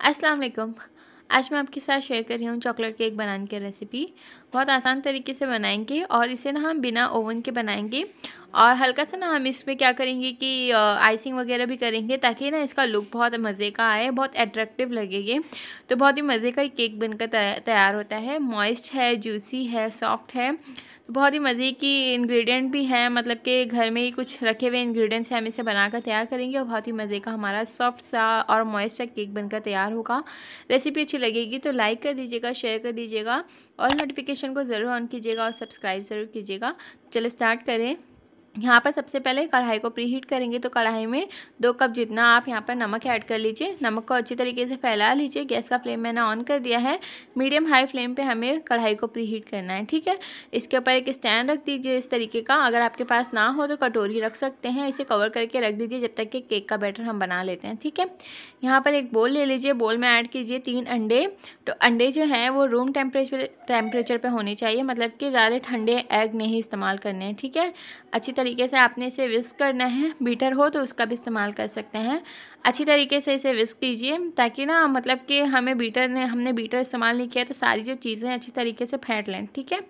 अस्सलाम वालेकुम आज मैं आपके साथ शेयर कर रही हूँ चॉकलेट केक बनाने की रेसिपी बहुत आसान तरीके से बनाएंगे और इसे ना हम बिना ओवन के बनाएंगे और हल्का सा ना हम इसमें क्या करेंगे कि आइसिंग वगैरह भी करेंगे ताकि ना इसका लुक बहुत मज़े का आए बहुत अट्रैक्टिव लगेगी तो बहुत ही मज़े का ही केक बनकर तैयार होता है मॉइस्ट है जूसी है सॉफ्ट है तो बहुत ही मज़े की इंग्रेडिएंट भी हैं मतलब कि घर में ही कुछ रखे हुए इंग्रेडिएंट्स हैं हम इसे बनाकर तैयार करेंगे और बहुत ही मज़े का हमारा सॉफ्ट सा और मॉइस्ट सा केक बनकर तैयार होगा रेसिपी अच्छी लगेगी तो लाइक कर दीजिएगा शेयर कर दीजिएगा और नोटिफिकेशन को ज़रूर ऑन कीजिएगा और सब्सक्राइब ज़रूर कीजिएगा चलो स्टार्ट करें यहाँ पर सबसे पहले कढ़ाई को प्री हीट करेंगे तो कढ़ाई में दो कप जितना आप यहाँ पर नमक ऐड कर लीजिए नमक को अच्छी तरीके से फैला लीजिए गैस का फ्लेम मैंने ऑन कर दिया है मीडियम हाई फ्लेम पे हमें कढ़ाई को प्री हीट करना है ठीक है इसके ऊपर एक स्टैंड रख दीजिए इस तरीके का अगर आपके पास ना हो तो कटोरी रख सकते हैं इसे कवर करके रख दीजिए जब तक कि केक का बैटर हम बना लेते हैं ठीक है यहाँ पर एक बोल ले लीजिए बोल में ऐड कीजिए तीन अंडे तो अंडे जो हैं वो रूम टेम्परेचर टेम्परेचर पे होने चाहिए मतलब कि ज़्यादा ठंडे एग नहीं इस्तेमाल करने हैं ठीक है अच्छी तरीके से आपने इसे विस्क करना है बीटर हो तो उसका भी इस्तेमाल कर सकते हैं अच्छी तरीके से इसे विस्क कीजिए ताकि ना मतलब कि हमें बीटर ने हमने बीटर इस्तेमाल नहीं किया तो सारी जो चीज़ें अच्छी तरीके से फेंट लें ठीक है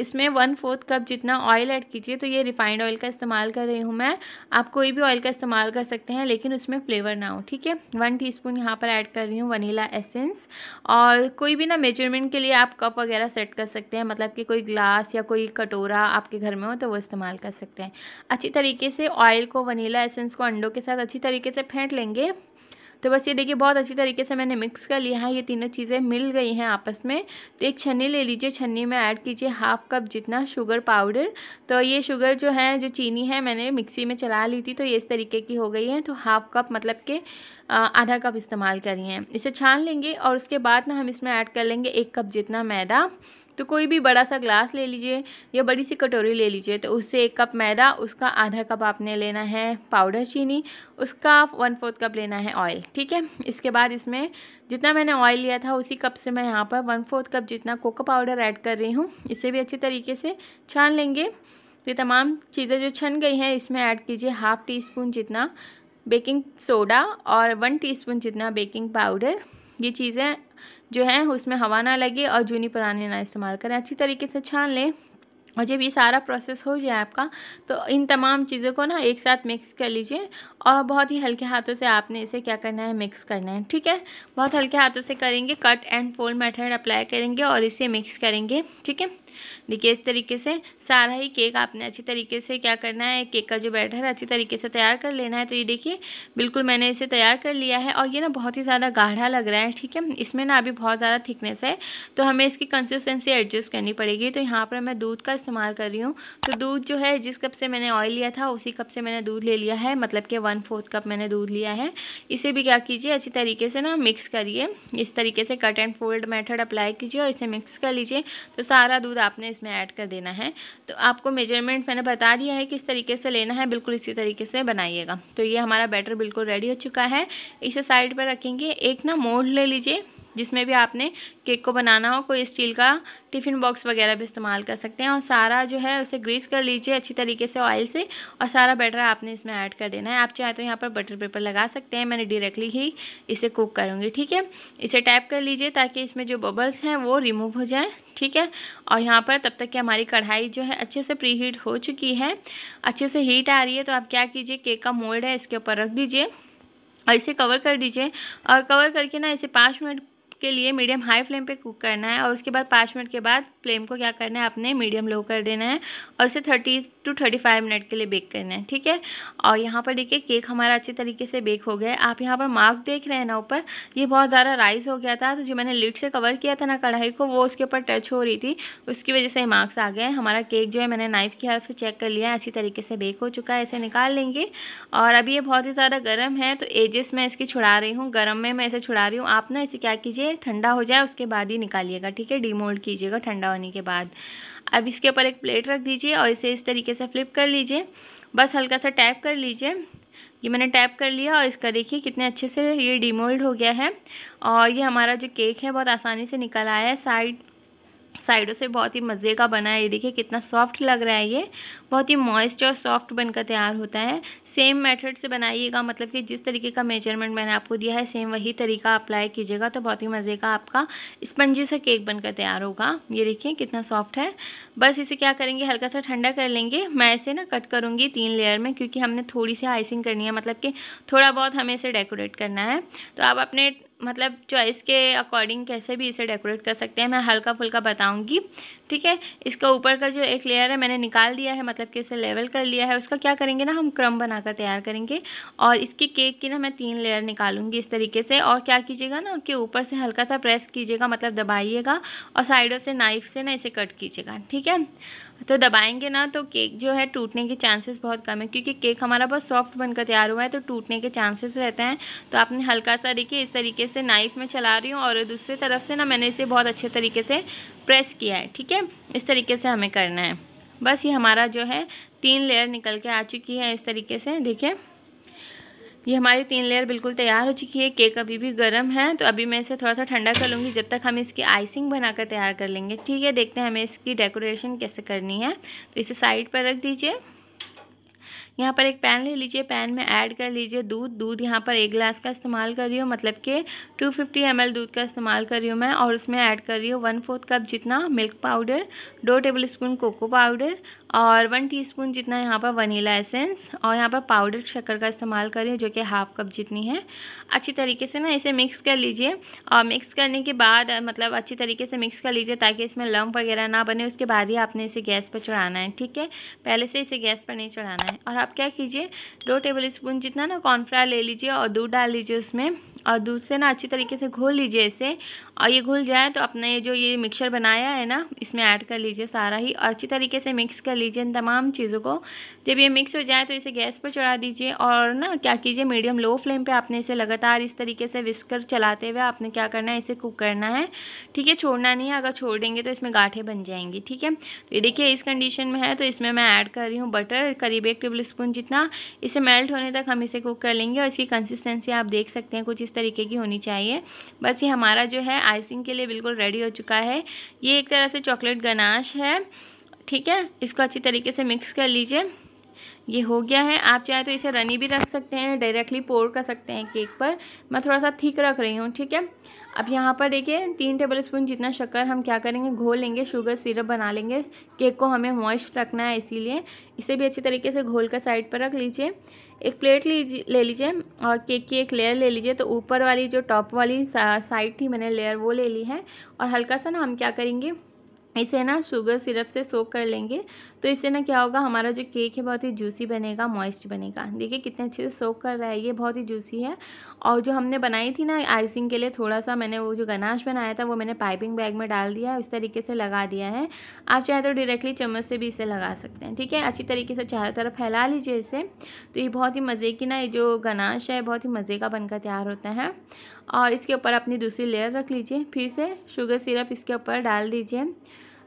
इसमें वन फोर्थ कप जितना ऑयल ऐड कीजिए तो ये रिफाइंड ऑयल का इस्तेमाल कर रही हूँ मैं आप कोई भी ऑयल का इस्तेमाल कर सकते हैं लेकिन उसमें फ्लेवर ना हो ठीक है वन टी स्पून यहाँ पर ऐड कर रही हूँ वनीला एसेंस और कोई भी ना मेजरमेंट के लिए आप कप वगैरह सेट कर सकते हैं मतलब कि कोई ग्लास या कोई कटोरा आपके घर में हो तो वो इस्तेमाल कर सकते हैं अच्छी तरीके से ऑयल को वनीला एसेंस को अंडों के साथ अच्छी तरीके से फेंट लेंगे करेंगे तो बस ये देखिए बहुत अच्छी तरीके से मैंने मिक्स कर लिया है ये तीनों चीज़ें मिल गई हैं आपस में तो एक छन्नी ले लीजिए छन्नी में ऐड कीजिए हाफ कप जितना शुगर पाउडर तो ये शुगर जो है जो चीनी है मैंने मिक्सी में चला ली थी तो ये इस तरीके की हो गई है तो हाफ कप मतलब के आधा कप इस्तेमाल करी हैं इसे छान लेंगे और उसके बाद ना हम इसमें ऐड कर लेंगे एक कप जितना मैदा तो कोई भी बड़ा सा ग्लास ले लीजिए या बड़ी सी कटोरी ले लीजिए तो उससे एक कप मैदा उसका आधा कप आपने लेना है पाउडर चीनी उसका वन फोर्थ कप लेना है ऑयल ठीक है इसके बाद इसमें जितना मैंने ऑयल लिया था उसी कप से मैं यहाँ पर वन फोर्थ कप जितना कोको पाउडर ऐड कर रही हूँ इसे भी अच्छे तरीके से छान लेंगे ये तमाम चीज़ें जो छन गई हैं इसमें ऐड कीजिए हाफ़ टी स्पून जितना बेकिंग सोडा और वन टीस्पून जितना बेकिंग पाउडर ये चीज़ें जो हैं उसमें हवा ना लगे और जूनी पुरानी ना इस्तेमाल करें अच्छी तरीके से छान लें और जब ये सारा प्रोसेस हो जाए आपका तो इन तमाम चीज़ों को ना एक साथ मिक्स कर लीजिए और बहुत ही हल्के हाथों से आपने इसे क्या करना है मिक्स करना है ठीक है बहुत हल्के हाथों से करेंगे cut and fold method apply करेंगे और इसे मिक्स करेंगे ठीक है देखिए इस तरीके से सारा ही केक आपने अच्छी तरीके से क्या करना है केक का जो बैटर है अच्छी तरीके से तैयार कर लेना है तो ये देखिए बिल्कुल मैंने इसे तैयार कर लिया है और ये ना बहुत ही ज़्यादा गाढ़ा लग रहा है ठीक है इसमें ना अभी बहुत ज़्यादा थिकनेस है तो हमें इसकी कंसिस्टेंसी एडजस्ट करनी पड़ेगी तो यहाँ पर मैं दूध का इस्तेमाल कर रही हूँ तो दूध जो है जिस कप से मैंने ऑयल लिया था उसी कप से मैंने दूध ले लिया है मतलब कि वन फोर्थ कप मैंने दूध लिया है इसे भी क्या कीजिए अच्छी तरीके से ना मिक्स करिए इस तरीके से cut and fold method apply कीजिए और इसे मिक्स कर लीजिए तो सारा दूध आपने इसमें ऐड कर देना है तो आपको मेजरमेंट मैंने बता दिया है किस तरीके से लेना है बिल्कुल इसी तरीके से बनाइएगा तो ये हमारा बैटर बिल्कुल रेडी हो चुका है इसे साइड पर रखेंगे एक ना मोल्ड ले लीजिए जिसमें भी आपने केक को बनाना हो कोई स्टील का टिफ़िन बॉक्स वगैरह भी इस्तेमाल कर सकते हैं और सारा जो है उसे ग्रीस कर लीजिए अच्छी तरीके से ऑयल से और सारा बैटर आपने इसमें ऐड कर देना है आप चाहे तो यहाँ पर बटर पेपर लगा सकते हैं मैंने डायरेक्टली ही इसे कुक करूँगी ठीक है इसे टैप कर लीजिए ताकि इसमें जो बबल्स हैं वो रिमूव हो जाएँ ठीक है और यहाँ पर तब तक कि हमारी कढ़ाई जो है अच्छे से प्री हीट हो चुकी है अच्छे से हीट आ रही है तो आप क्या कीजिए केक का मोल्ड है इसके ऊपर रख दीजिए और इसे कवर कर दीजिए और कवर करके ना इसे पाँच मिनट के लिए मीडियम हाई फ्लेम पे कुक करना है और उसके बाद पाँच मिनट के बाद फ्लेम को क्या करना है आपने मीडियम लो कर देना है और इसे thirty to thirty five minute के लिए बेक करना है ठीक है और यहाँ पर देखिए केक हमारा अच्छे तरीके से बेक हो गया है आप यहाँ पर मार्क देख रहे हैं ना ऊपर ये बहुत ज़्यादा राइस हो गया था तो जो मैंने लिड से कवर किया था ना कढ़ाई को वो उसके ऊपर टच हो रही थी उसकी वजह से मार्क्स आ गए हमारा केक जो है मैंने नाइफ़ की हेल्प से चेक कर लिया है अच्छी तरीके से बेक हो चुका है इसे निकाल लेंगे और अभी ये बहुत ही ज़्यादा गर्म है तो एजेस मैं इसकी छुड़ा रही हूँ गर्म में मैं इसे छुड़ा रही हूँ आप ना इसे क्या कीजिए रखिए ठंडा हो जाए उसके बाद ही निकालिएगा ठीक है डीमोल्ड कीजिएगा ठंडा होने के बाद अब इसके ऊपर एक प्लेट रख दीजिए और इसे इस तरीके से फ्लिप कर लीजिए बस हल्का सा टैप कर लीजिए ये मैंने टैप कर लिया और इसका देखिए कितने अच्छे से ये डीमोल्ड हो गया है और ये हमारा जो केक है बहुत आसानी से निकल आया है साइड साइडों से बहुत ही मज़े का बना है ये देखिए कितना सॉफ्ट लग रहा है ये बहुत ही मॉइस्ट और सॉफ्ट बनकर तैयार होता है सेम मेथड से बनाइएगा मतलब कि जिस तरीके का मेजरमेंट मैंने आपको दिया है सेम वही तरीका अप्लाई कीजिएगा तो बहुत ही मज़े का आपका स्पंजी सा केक बनकर तैयार होगा ये देखिए कितना सॉफ्ट है बस इसे क्या करेंगे हल्का सा ठंडा कर लेंगे मैं इसे ना कट करूँगी तीन लेयर में क्योंकि हमने थोड़ी सी आइसिंग करनी है मतलब कि थोड़ा बहुत हमें इसे डेकोरेट करना है तो आप अपने मतलब चॉइस के अकॉर्डिंग कैसे भी इसे डेकोरेट कर सकते हैं मैं हल्का फुल्का बताऊंगी ठीक है इसका ऊपर का जो एक लेयर है मैंने निकाल दिया है मतलब कि इसे लेवल कर लिया है उसका क्या करेंगे ना हम क्रम बनाकर तैयार करेंगे और इसकी केक की ना मैं तीन लेयर निकालूंगी इस तरीके से और क्या कीजिएगा ना कि ऊपर से हल्का सा प्रेस कीजिएगा मतलब दबाइएगा और साइडों से नाइफ से ना इसे कट कीजिएगा ठीक है तो दबाएंगे ना तो केक जो है टूटने के चांसेस बहुत कम है क्योंकि केक हमारा बहुत सॉफ्ट बनकर तैयार हुआ है तो टूटने के चांसेस रहते हैं तो आपने हल्का सा देखिए इस तरीके से नाइफ में चला रही हूँ और दूसरी तरफ से ना मैंने इसे बहुत अच्छे तरीके से प्रेस किया है ठीक है इस तरीके से हमें करना है बस ये हमारा जो है तीन लेयर निकल के आ चुकी है इस तरीके से देखिए ये हमारी तीन लेयर बिल्कुल तैयार हो चुकी है केक अभी भी गर्म है तो अभी मैं इसे थोड़ा सा ठंडा कर लूँगी जब तक हम इसकी आइसिंग बनाकर तैयार कर लेंगे ठीक है देखते हैं हमें इसकी डेकोरेशन कैसे करनी है तो इसे साइड पर रख दीजिए यहाँ पर एक पैन ले लीजिए पैन में ऐड कर लीजिए दूध दूध यहाँ पर एक गिलास का इस्तेमाल कर रही हूँ मतलब कि 250 फिफ्टी दूध का इस्तेमाल कर रही हूँ मैं और उसमें ऐड कर रही हूँ वन फोर्थ कप जितना मिल्क पाउडर दो टेबल स्पून कोको पाउडर और वन टीस्पून जितना यहाँ पर वनीला एसेंस और यहाँ पर पाउडर शक्कर का इस्तेमाल करें जो कि हाफ़ कप जितनी है अच्छी तरीके से ना इसे मिक्स कर लीजिए और मिक्स करने के बाद मतलब अच्छी तरीके से मिक्स कर लीजिए ताकि इसमें लम्ब वगैरह ना बने उसके बाद ही आपने इसे गैस पर चढ़ाना है ठीक है पहले से इसे गैस पर नहीं चढ़ाना है और आप क्या कीजिए दो टेबल स्पून जितना ना कॉर्नफ्लावर ले लीजिए और दूध डाल लीजिए उसमें और दूध से ना अच्छी तरीके से घोल लीजिए इसे और ये घुल जाए तो अपना ये जो ये मिक्सर बनाया है ना इसमें ऐड कर लीजिए सारा ही और अच्छी तरीके से मिक्स कर लीजिए इन तमाम चीज़ों को जब ये मिक्स हो जाए तो इसे गैस पर चढ़ा दीजिए और ना क्या कीजिए मीडियम लो फ्लेम पे आपने इसे लगातार इस तरीके से विस्कर चलाते हुए आपने क्या करना है इसे कुक करना है ठीक है छोड़ना नहीं है अगर छोड़ देंगे तो इसमें गाठे बन जाएंगी ठीक है तो ये देखिए इस कंडीशन में है तो इसमें मैं ऐड कर रही हूँ बटर करीब एक टेबल स्पून जितना इसे मेल्ट होने तक हम इसे कुक कर लेंगे और इसकी कंसिस्टेंसी आप देख सकते हैं कुछ इस तरीके की होनी चाहिए बस ये हमारा जो है आइसिंग के लिए बिल्कुल रेडी हो चुका है ये एक तरह से चॉकलेट गनाश है ठीक है इसको अच्छी तरीके से मिक्स कर लीजिए ये हो गया है आप चाहे तो इसे रनी भी रख सकते हैं डायरेक्टली पोर कर सकते हैं केक पर मैं थोड़ा सा थीक रख रही हूँ ठीक है अब यहाँ पर देखिए तीन टेबल स्पून जितना शक्कर हम क्या करेंगे घोल लेंगे शुगर सिरप बना लेंगे केक को हमें मॉइस्ट रखना है इसीलिए इसे भी अच्छी तरीके से घोल कर साइड पर रख लीजिए एक प्लेट लीजिए ले लीजिए और केक की एक लेयर ले लीजिए तो ऊपर वाली जो टॉप वाली साइड थी मैंने लेयर वो ले ली है और हल्का सा ना हम क्या करेंगे इसे ना शुगर सिरप से सोक कर लेंगे तो इससे ना क्या होगा हमारा जो केक है बहुत ही जूसी बनेगा मॉइस्ट बनेगा देखिए कितने अच्छे से सोक कर रहा है ये बहुत ही जूसी है और जो हमने बनाई थी ना आइसिंग के लिए थोड़ा सा मैंने वो जो गनाश बनाया था वो मैंने पाइपिंग बैग में डाल दिया इस तरीके से लगा दिया है आप चाहे तो डायरेक्टली चम्मच से भी इसे लगा सकते हैं ठीक है अच्छी तरीके से चारों तरफ फैला लीजिए इसे तो ये बहुत ही मज़े की ना ये जो गनाश है बहुत ही मज़े का बनकर तैयार होता है और इसके ऊपर अपनी दूसरी लेयर रख लीजिए फिर से शुगर सिरप इसके ऊपर डाल दीजिए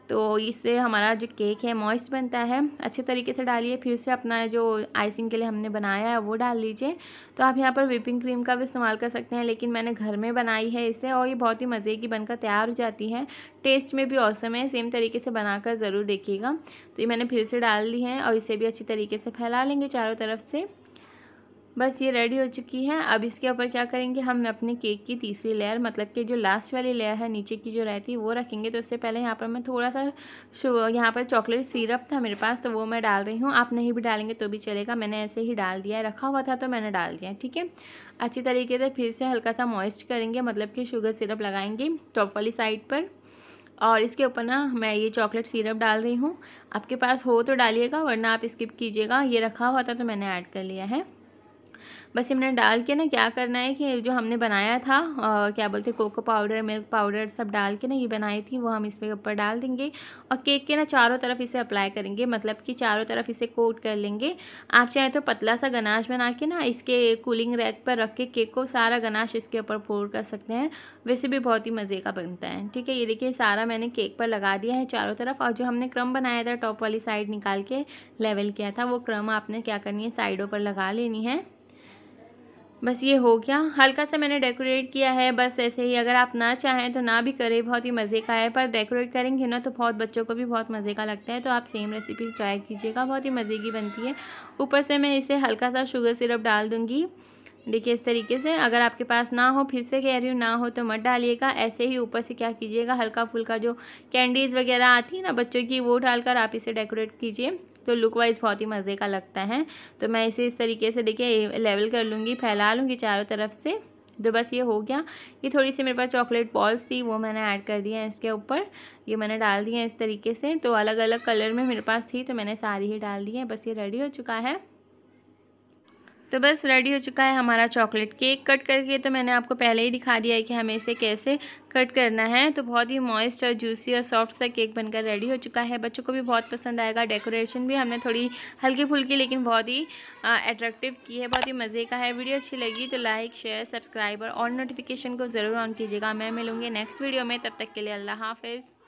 तो इससे हमारा जो केक है मॉइस्ट बनता है अच्छे तरीके से डालिए फिर से अपना जो आइसिंग के लिए हमने बनाया है वो डाल लीजिए तो आप यहाँ पर विपिंग क्रीम का भी इस्तेमाल कर सकते हैं लेकिन मैंने घर में बनाई है इसे और ये बहुत ही मज़े की बनकर तैयार हो जाती है टेस्ट में भी औसम है सेम तरीके से बनाकर ज़रूर देखिएगा तो ये मैंने फिर से डाल दी है और इसे भी अच्छी तरीके से फैला लेंगे चारों तरफ से बस ये रेडी हो चुकी है अब इसके ऊपर क्या करेंगे हम अपने केक की तीसरी लेयर मतलब कि जो लास्ट वाली लेयर है नीचे की जो रहती है वो रखेंगे तो उससे पहले यहाँ पर मैं थोड़ा सा यहाँ पर चॉकलेट सिरप था मेरे पास तो वो मैं डाल रही हूँ आप नहीं भी डालेंगे तो भी चलेगा मैंने ऐसे ही डाल दिया है रखा हुआ था तो मैंने डाल दिया ठीक है अच्छी तरीके से फिर से हल्का सा मॉइस्ट करेंगे मतलब कि शुगर सिरप लगाएंगे टॉप वाली साइड पर और इसके ऊपर ना मैं ये चॉकलेट सिरप डाल रही हूँ आपके पास हो तो डालिएगा वरना आप स्किप कीजिएगा ये रखा हुआ था तो मैंने ऐड कर लिया है बस ये मैंने डाल के ना क्या करना है कि जो हमने बनाया था आ, क्या बोलते हैं कोको पाउडर मिल्क पाउडर सब डाल के ना ये बनाई थी वो हम इसमें ऊपर डाल देंगे और केक के ना चारों तरफ इसे अप्लाई करेंगे मतलब कि चारों तरफ इसे कोट कर लेंगे आप चाहें तो पतला सा गनाश बना के ना इसके कूलिंग रैक पर रख के केक को सारा गनाश इसके ऊपर फोर कर सकते हैं वैसे भी बहुत ही मज़े का बनता है ठीक है ये देखिए सारा मैंने केक पर लगा दिया है चारों तरफ और जो हमने क्रम बनाया था टॉप वाली साइड निकाल के लेवल किया था वो क्रम आपने क्या करनी है साइडों पर लगा लेनी है बस ये हो गया हल्का सा मैंने डेकोरेट किया है बस ऐसे ही अगर आप ना चाहें तो ना भी करें बहुत ही मज़े का है पर डेकोरेट करेंगे ना तो बहुत बच्चों को भी बहुत मज़े का लगता है तो आप सेम रेसिपी ट्राई कीजिएगा बहुत ही मज़े की बनती है ऊपर से मैं इसे हल्का सा शुगर सिरप डाल दूँगी देखिए इस तरीके से अगर आपके पास ना हो फिर से कह रही हूँ ना हो तो मत डालिएगा ऐसे ही ऊपर से क्या कीजिएगा हल्का फुल्का जो कैंडीज़ वगैरह आती है ना बच्चों की वो डालकर आप इसे डेकोरेट कीजिए तो लुक वाइज बहुत ही मज़े का लगता है तो मैं इसे इस तरीके से देखिए लेवल कर लूँगी फैला लूँगी चारों तरफ से तो बस ये हो गया ये थोड़ी सी मेरे पास चॉकलेट बॉल्स थी वो मैंने ऐड कर दिए हैं इसके ऊपर ये मैंने डाल दिए हैं इस तरीके से तो अलग अलग कलर में मेरे पास थी तो मैंने सारी ही डाल दी है बस ये रेडी हो चुका है तो बस रेडी हो चुका है हमारा चॉकलेट केक कट करके तो मैंने आपको पहले ही दिखा दिया है कि हमें इसे कैसे कट करना है तो बहुत ही मॉइस्ट और जूसी और सॉफ्ट सा केक बनकर रेडी हो चुका है बच्चों को भी बहुत पसंद आएगा डेकोरेशन भी हमने थोड़ी हल्की फुल्की लेकिन बहुत ही अट्रैक्टिव की है बहुत ही मज़े का है वीडियो अच्छी लगी तो लाइक शेयर सब्सक्राइब और, नोटिफिकेशन को ज़रूर ऑन कीजिएगा मैं मिलूँगी नेक्स्ट वीडियो में तब तक के लिए अल्लाह हाफिज़